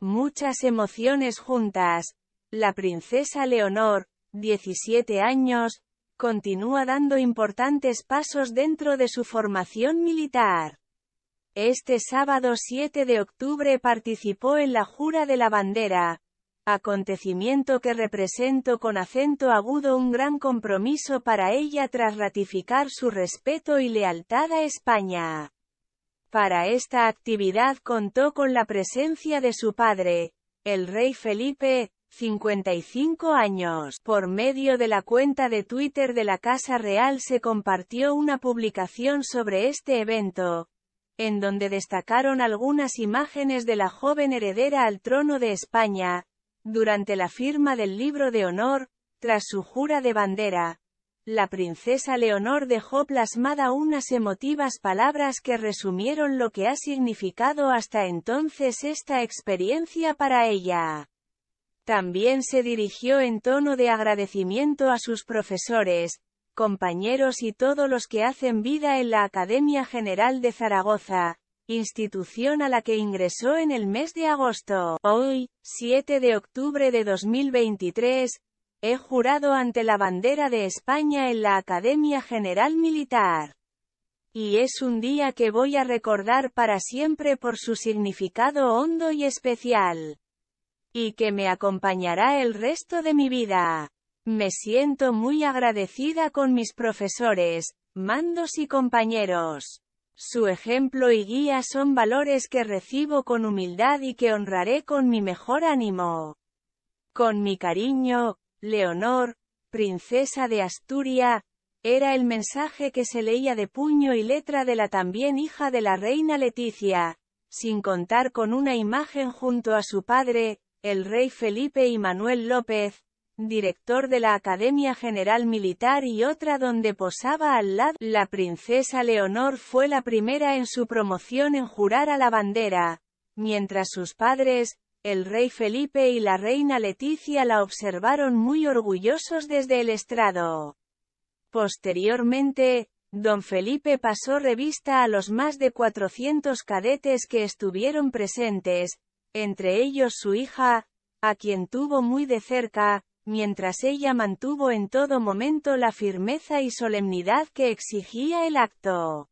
Muchas emociones juntas. La princesa Leonor, 17 años, continúa dando importantes pasos dentro de su formación militar. Este sábado 7 de octubre participó en la Jura de la Bandera, acontecimiento que representó con acento agudo un gran compromiso para ella tras ratificar su respeto y lealtad a España. Para esta actividad contó con la presencia de su padre, el rey Felipe, 55 años. Por medio de la cuenta de Twitter de la Casa Real se compartió una publicación sobre este evento, en donde destacaron algunas imágenes de la joven heredera al trono de España, durante la firma del libro de honor, tras su jura de bandera. La princesa Leonor dejó plasmada unas emotivas palabras que resumieron lo que ha significado hasta entonces esta experiencia para ella. También se dirigió en tono de agradecimiento a sus profesores, compañeros y todos los que hacen vida en la Academia General de Zaragoza, institución a la que ingresó en el mes de agosto. Hoy, 7 de octubre de 2023, He jurado ante la bandera de España en la Academia General Militar. Y es un día que voy a recordar para siempre por su significado hondo y especial. Y que me acompañará el resto de mi vida. Me siento muy agradecida con mis profesores, mandos y compañeros. Su ejemplo y guía son valores que recibo con humildad y que honraré con mi mejor ánimo. Con mi cariño, Leonor, princesa de Asturias, era el mensaje que se leía de puño y letra de la también hija de la reina Leticia, sin contar con una imagen junto a su padre, el rey Felipe y Manuel López, director de la Academia General Militar y otra donde posaba al lado. La princesa Leonor fue la primera en su promoción en jurar a la bandera, mientras sus padres, el rey Felipe y la reina Leticia la observaron muy orgullosos desde el estrado. Posteriormente, don Felipe pasó revista a los más de 400 cadetes que estuvieron presentes, entre ellos su hija, a quien tuvo muy de cerca, mientras ella mantuvo en todo momento la firmeza y solemnidad que exigía el acto.